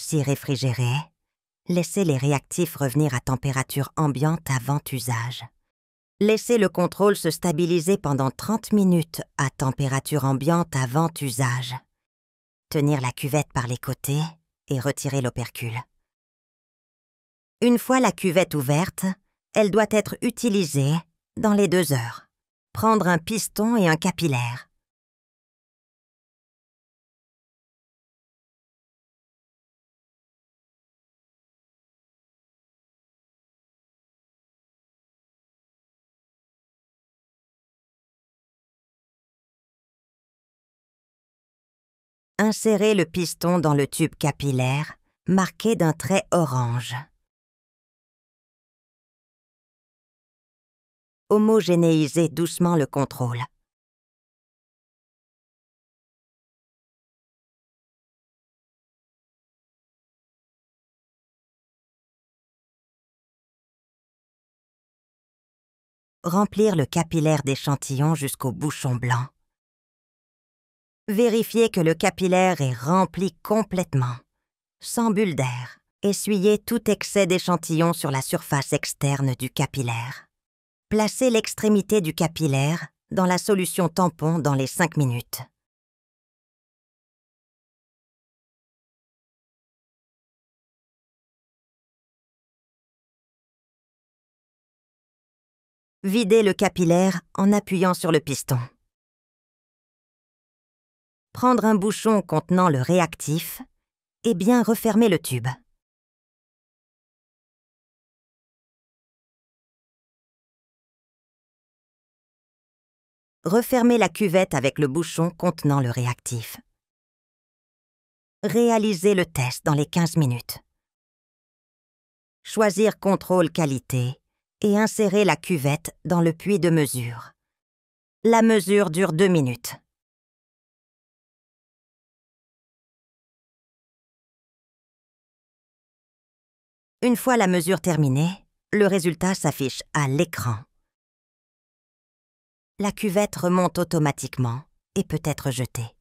s'y réfrigérer, laissez les réactifs revenir à température ambiante avant usage. Laissez le contrôle se stabiliser pendant 30 minutes à température ambiante avant usage. Tenir la cuvette par les côtés et retirer l'opercule. Une fois la cuvette ouverte, elle doit être utilisée dans les deux heures. Prendre un piston et un capillaire. insérez le piston dans le tube capillaire, marqué d'un trait orange. Homogénéisez doucement le contrôle. Remplir le capillaire d'échantillon jusqu'au bouchon blanc. Vérifiez que le capillaire est rempli complètement, sans bulle d'air. Essuyez tout excès d'échantillon sur la surface externe du capillaire. Placez l'extrémité du capillaire dans la solution tampon dans les 5 minutes. Videz le capillaire en appuyant sur le piston prendre un bouchon contenant le réactif et bien refermer le tube. Refermer la cuvette avec le bouchon contenant le réactif. Réaliser le test dans les 15 minutes. Choisir Contrôle qualité et insérer la cuvette dans le puits de mesure. La mesure dure 2 minutes. Une fois la mesure terminée, le résultat s'affiche à l'écran. La cuvette remonte automatiquement et peut être jetée.